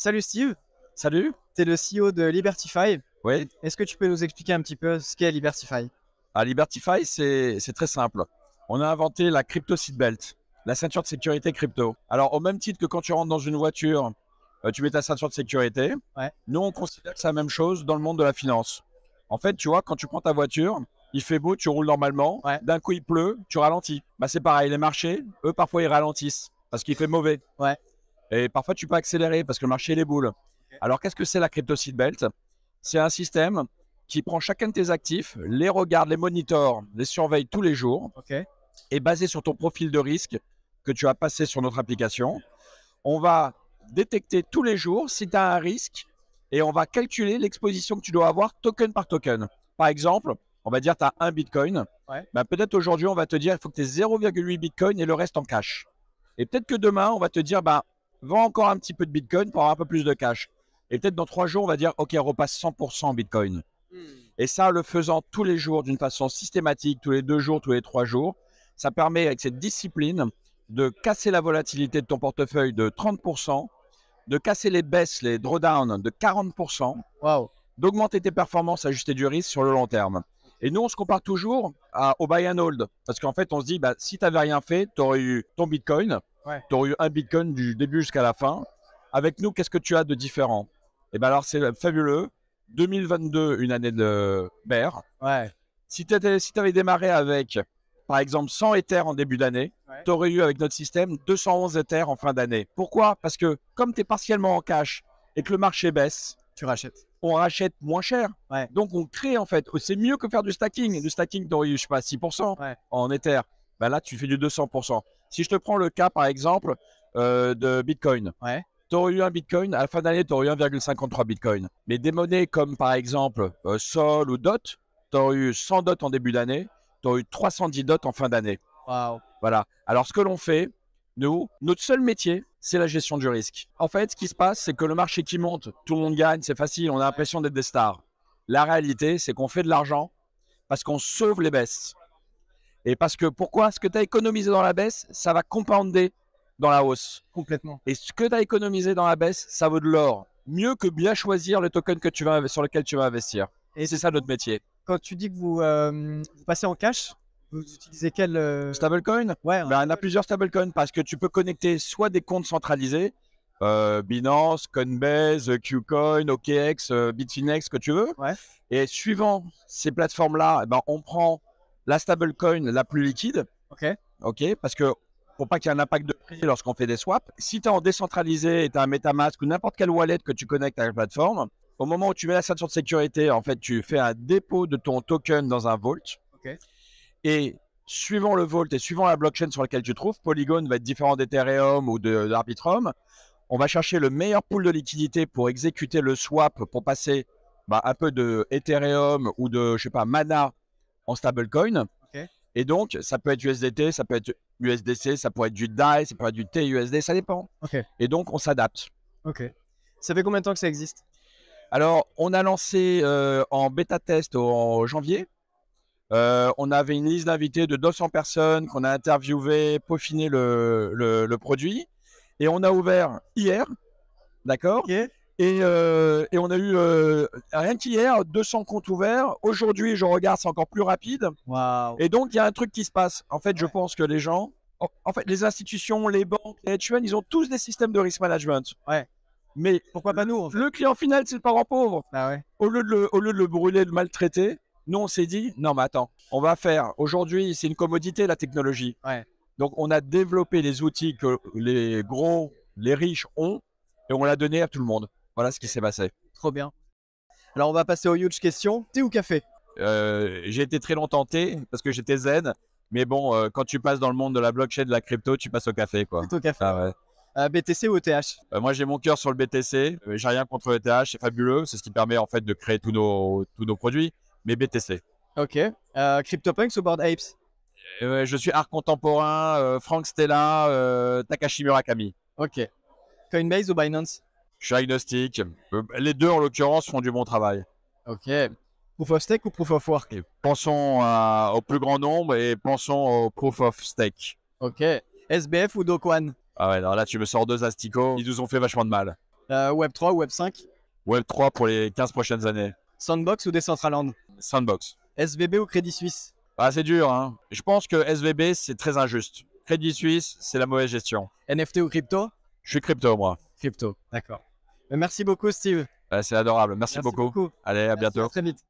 Salut Steve. Salut. Tu es le CEO de Libertify. Oui. Est-ce que tu peux nous expliquer un petit peu ce qu'est Libertify À ah, Libertify, c'est très simple. On a inventé la crypto seatbelt, la ceinture de sécurité crypto. Alors, au même titre que quand tu rentres dans une voiture, euh, tu mets ta ceinture de sécurité. Ouais. Nous, on considère que c'est la même chose dans le monde de la finance. En fait, tu vois, quand tu prends ta voiture, il fait beau, tu roules normalement. D'un coup, il pleut, tu ralentis. Bah, c'est pareil, les marchés, eux, parfois, ils ralentissent parce qu'il fait mauvais. Ouais. Et parfois, tu peux accélérer parce que le marché, les est boule. Alors, qu'est-ce que c'est la crypto Belt C'est un système qui prend chacun de tes actifs, les regarde, les monitors les surveille tous les jours. Et basé sur ton profil de risque que tu as passé sur notre application, on va détecter tous les jours si tu as un risque et on va calculer l'exposition que tu dois avoir token par token. Par exemple, on va dire tu as un bitcoin. Ben, peut-être aujourd'hui, on va te dire il faut que tu aies 0,8 bitcoin et le reste en cash. Et peut-être que demain, on va te dire bah, vends encore un petit peu de Bitcoin pour avoir un peu plus de cash. Et peut-être dans trois jours, on va dire, OK, on repasse 100% Bitcoin. Hmm. Et ça, le faisant tous les jours d'une façon systématique, tous les deux jours, tous les trois jours, ça permet avec cette discipline de casser la volatilité de ton portefeuille de 30%, de casser les baisses, les drawdowns de 40%, d'augmenter tes performances ajustées du risque sur le long terme. Et nous, on se compare toujours à, au buy and hold. Parce qu'en fait, on se dit, bah, si tu n'avais rien fait, tu aurais eu ton Bitcoin, tu aurais eu un Bitcoin du début jusqu'à la fin. Avec nous, qu'est-ce que tu as de différent et eh bien, alors, c'est fabuleux. 2022, une année de mer. Ouais. Si tu avais démarré avec, par exemple, 100 Ethers en début d'année, tu aurais eu avec notre système 211 Ethers en fin d'année. Pourquoi Parce que comme tu es partiellement en cash et que le marché baisse, tu rachètes. On rachète moins cher. Donc on crée en fait. C'est mieux que faire du stacking. Du stacking, tu aurais eu, je sais pas, 6% en Ethers. Bah là, tu fais du 200%. Si je te prends le cas, par exemple, euh, de Bitcoin, tu aurais eu un Bitcoin, à la fin d'année, tu aurais eu 1,53 Bitcoin. Mais des monnaies comme, par exemple, euh, Sol ou DOT, tu aurais eu 100 DOT en début d'année, tu aurais eu 310 DOT en fin d'année. Wow. Voilà. Alors, ce que l'on fait, nous, notre seul métier, c'est la gestion du risque. En fait, ce qui se passe, c'est que le marché qui monte, tout le monde gagne, c'est facile, on a l'impression d'être des stars. La réalité, c'est qu'on fait de l'argent parce qu'on sauve les baisses. Et parce que pourquoi Ce que tu as économisé dans la baisse, ça va compounder dans la hausse. Complètement. Et ce que tu as économisé dans la baisse, ça vaut de l'or. Mieux que bien choisir le token que tu vas, sur lequel tu vas investir. Et c'est ça notre métier. Quand tu dis que vous, euh, passez en cash, vous utilisez quel euh, stablecoin Ouais. Ben, on a plusieurs stablecoins parce que tu peux connecter soit des comptes centralisés, euh, Binance, Coinbase, Qcoin, OKX, Bitfinex, que tu veux. Et suivant ces plateformes-là, eh ben, on prend la stablecoin la plus liquide. OK. OK, parce que pour pas qu'il y ait un impact de prix lorsqu'on fait des swaps, si tu es en décentralisé et tu as un MetaMask ou n'importe quelle wallet que tu connectes à la plateforme, au moment où tu mets la ceinture de sécurité, en fait, tu fais un dépôt de ton token dans un vault. OK. Et suivant le vault et suivant la blockchain sur laquelle tu trouves, Polygon va être différent d'Ethereum ou d'Arbitrum. on va chercher le meilleur pool de liquidité pour exécuter le swap, pour passer bah, un peu de Ethereum ou de, je sais pas, Mana stable stablecoin. Et donc, ça peut être USDT, ça peut être USDC, ça peut être du DAI, ça pas être du TUSD, ça dépend. Et donc, on s'adapte. Ok. Ça fait combien de temps que ça existe Alors, on a lancé euh, en bêta test en janvier. Euh, on avait une liste d'invités de 200 personnes qu'on a interviewé peaufiné le, le, produit. Et on a ouvert hier, d'accord euh, et, on a eu, euh, rien qu'hier, 200 comptes ouverts. Aujourd'hui, je regarde, c'est encore plus rapide. Et donc, il y a un truc qui se passe. En fait, je pense que les gens, en, fait, les institutions, les banques, les hedge funds, ils ont tous des systèmes de risk management. Ouais. Mais pourquoi pas nous Le client final, c'est le parent pauvre. Bah ouais. au, lieu de le, au lieu de le brûler, de le maltraiter, nous, on s'est dit, non, mais attends, on va faire. Aujourd'hui, c'est une commodité, la technologie. Ouais. Donc, on a développé les outils que les gros, les riches ont et on l'a donné à tout le monde. Voilà ce qui s'est passé. Trop bien. Alors on va passer aux huge questions. Thé ou café euh, J'ai été très longtemps thé parce que j'étais zen. Mais bon, euh, quand tu passes dans le monde de la blockchain, de la crypto, tu passes au café. quoi. Au café. Ah euh, BTC ou ETH Moi j'ai mon cœur sur le BTC. j'ai rien contre ETH, c'est fabuleux. C'est ce qui permet en fait de créer tous nos, tous nos produits. Mais BTC. Ok. CryptoPunks ou Board Apes Je suis art contemporain, Frank Stella, Takashi Murakami. Ok. Coinbase ou Binance je suis agnostique. Euh, les deux, en l'occurrence, font du bon travail. Ok. Proof of stake ou proof of work Pensons au plus grand nombre et pensons au proof of stake. Ok. SBF ou Doquan Ah ouais, alors là, tu me sors deux asticots. Ils nous ont fait vachement de mal. Euh, Web 3 ou Web 5 Web 3 pour les 15 prochaines années. Sandbox ou Decentraland Sandbox. SVB ou Crédit Suisse Ah, c'est dur, hein. Je pense que SVB, c'est très injuste. Crédit Suisse, c'est la mauvaise gestion. NFT ou crypto Je suis crypto, moi. Crypto, d'accord. Merci beaucoup, Steve. C'est adorable. Merci, beaucoup. Allez, à bientôt. très vite.